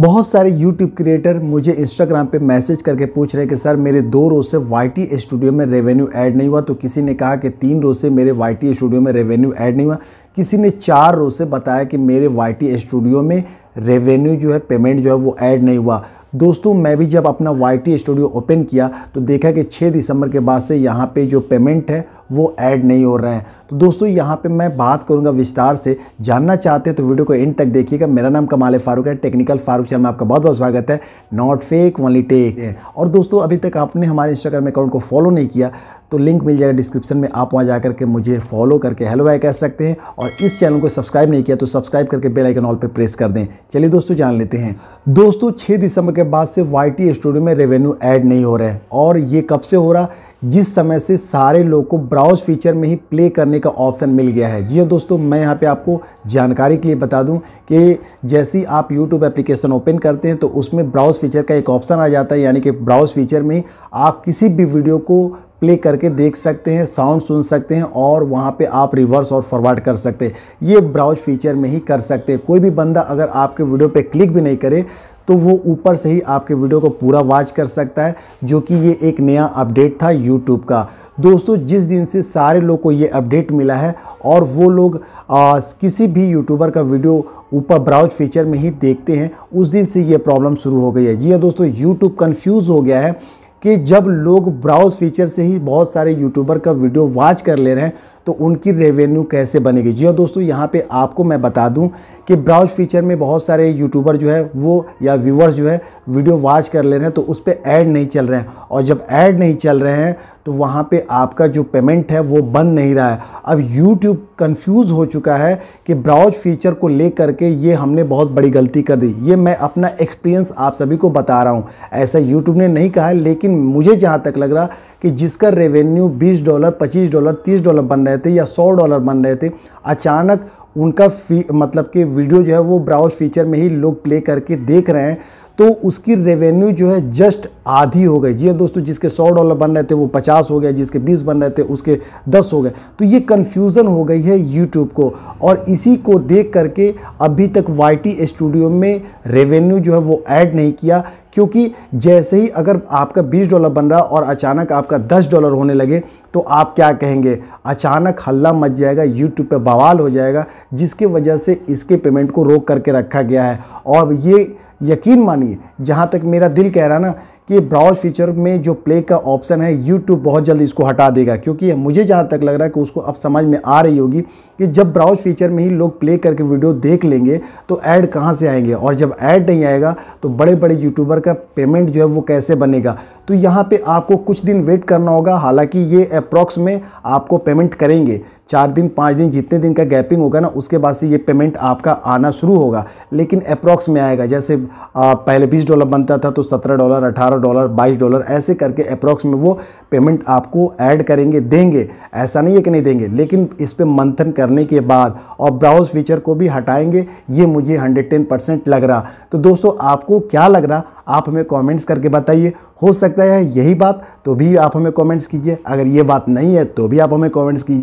बहुत सारे YouTube creator मुझे इंस्टाग्राम पे मैसेज करके पूछ रहे हैं कि सर मेरे दो रोज़ से वाई स्टूडियो में रेवेन्यू ऐड नहीं हुआ तो किसी ने कहा कि तीन रोज़ से मेरे वाई स्टूडियो में रेवेन्यू ऐड नहीं हुआ किसी ने चार रोज़ से बताया कि मेरे वाई स्टूडियो में रेवेन्यू जो है पेमेंट जो है वो ऐड नहीं हुआ दोस्तों मैं भी जब अपना वाई स्टूडियो ओपन किया तो देखा कि 6 दिसंबर के बाद से यहाँ पे जो पेमेंट है वो ऐड नहीं हो रहे हैं तो दोस्तों यहाँ पे मैं बात करूँगा विस्तार से जानना चाहते हैं तो वीडियो को एंड तक देखिएगा मेरा नाम कमाल फारूक है टेक्निकल फारूक चैनल में आपका बहुत बहुत स्वागत है नॉट फेक वनली टेक और दोस्तों अभी तक आपने हमारे इंस्टाग्राम अकाउंट को फॉलो नहीं किया तो लिंक मिल जाएगा डिस्क्रिप्शन में आप वहाँ जा करके मुझे फॉलो करके हेलो बाय कह सकते हैं और इस चैनल को सब्सक्राइब नहीं किया तो सब्सक्राइब करके बेल आइकन ऑल पे प्रेस कर दें चलिए दोस्तों जान लेते हैं दोस्तों 6 दिसंबर के बाद से वाई टी स्टूडियो में रेवेन्यू ऐड नहीं हो रहा है और ये कब से हो रहा जिस समय से सारे लोग को ब्राउज फीचर में ही प्ले करने का ऑप्शन मिल गया है जी हाँ दोस्तों मैं यहाँ पे आपको जानकारी के लिए बता दूँ कि जैसे ही आप यूट्यूब एप्लीकेशन ओपन करते हैं तो उसमें ब्राउज फीचर का एक ऑप्शन आ जाता है यानी कि ब्राउज फीचर में आप किसी भी वीडियो को प्ले करके देख सकते हैं साउंड सुन सकते हैं और वहाँ पे आप रिवर्स और फॉरवर्ड कर सकते हैं ये ब्राउज फीचर में ही कर सकते हैं कोई भी बंदा अगर आपके वीडियो पे क्लिक भी नहीं करे तो वो ऊपर से ही आपके वीडियो को पूरा वॉच कर सकता है जो कि ये एक नया अपडेट था यूट्यूब का दोस्तों जिस दिन से सारे लोग को ये अपडेट मिला है और वो लोग आ, किसी भी यूट्यूबर का वीडियो ऊपर ब्राउज फीचर में ही देखते हैं उस दिन से ये प्रॉब्लम शुरू हो गई है जी हाँ दोस्तों यूट्यूब कन्फ्यूज़ हो गया है कि जब लोग ब्राउज फीचर से ही बहुत सारे यूट्यूबर का वीडियो वॉच कर ले रहे हैं तो उनकी रेवेन्यू कैसे बनेगी जी हाँ दोस्तों यहाँ पे आपको मैं बता दूँ कि ब्राउज फीचर में बहुत सारे यूट्यूबर जो है वो या व्यूवर्स जो है वीडियो वॉच कर ले रहे हैं तो उस पर ऐड नहीं चल रहे हैं और जब ऐड नहीं चल रहे हैं तो वहाँ पे आपका जो पेमेंट है वो बन नहीं रहा है अब YouTube कंफ्यूज हो चुका है कि ब्राउज फीचर को ले करके ये हमने बहुत बड़ी गलती कर दी ये मैं अपना एक्सपीरियंस आप सभी को बता रहा हूँ ऐसा YouTube ने नहीं कहा लेकिन मुझे जहाँ तक लग रहा कि जिसका रेवेन्यू 20 डॉलर 25 डॉलर 30 डॉलर बन रहे रहे थे या सौ डॉलर बन रहे थे अचानक उनका फी मतलब कि वीडियो जो है वो ब्राउज फीचर में ही लोग प्ले करके देख रहे हैं तो उसकी रेवेन्यू जो है जस्ट आधी हो गई जी हाँ दोस्तों जिसके सौ डॉलर बन रहे थे वो पचास हो गए जिसके बीस बन रहे थे उसके दस हो गए तो ये कन्फ्यूज़न हो गई है यूट्यूब को और इसी को देख करके अभी तक वाई स्टूडियो में रेवेन्यू जो है वो ऐड नहीं किया क्योंकि जैसे ही अगर आपका 20 डॉलर बन रहा और अचानक आपका 10 डॉलर होने लगे तो आप क्या कहेंगे अचानक हल्ला मच जाएगा यूट्यूब पे बवाल हो जाएगा जिसके वजह से इसके पेमेंट को रोक करके रखा गया है और ये यकीन मानिए जहाँ तक मेरा दिल कह रहा ना कि ब्राउज फीचर में जो प्ले का ऑप्शन है यूट्यूब बहुत जल्द इसको हटा देगा क्योंकि मुझे जहाँ तक लग रहा है कि उसको अब समझ में आ रही होगी कि जब ब्राउज फीचर में ही लोग प्ले करके वीडियो देख लेंगे तो ऐड कहाँ से आएंगे और जब ऐड नहीं आएगा तो बड़े बड़े यूट्यूबर का पेमेंट जो है वो कैसे बनेगा तो यहाँ पे आपको कुछ दिन वेट करना होगा हालांकि ये अप्रॉक्स में आपको पेमेंट करेंगे चार दिन पाँच दिन जितने दिन का गैपिंग होगा ना उसके बाद से ये पेमेंट आपका आना शुरू होगा लेकिन अप्रॉक्स में आएगा जैसे आ, पहले बीस डॉलर बनता था तो सत्रह डॉलर अठारह डॉलर बाईस डॉलर ऐसे करके अप्रॉक्स में वो पेमेंट आपको ऐड करेंगे देंगे ऐसा नहीं है कि नहीं देंगे लेकिन इस पर मंथन करने के बाद और ब्राउज फीचर को भी हटाएंगे ये मुझे हंड्रेड लग रहा तो दोस्तों आपको क्या लग रहा आप हमें कमेंट्स करके बताइए हो सकता है यही बात तो भी आप हमें कमेंट्स कीजिए अगर ये बात नहीं है तो भी आप हमें कमेंट्स कीजिए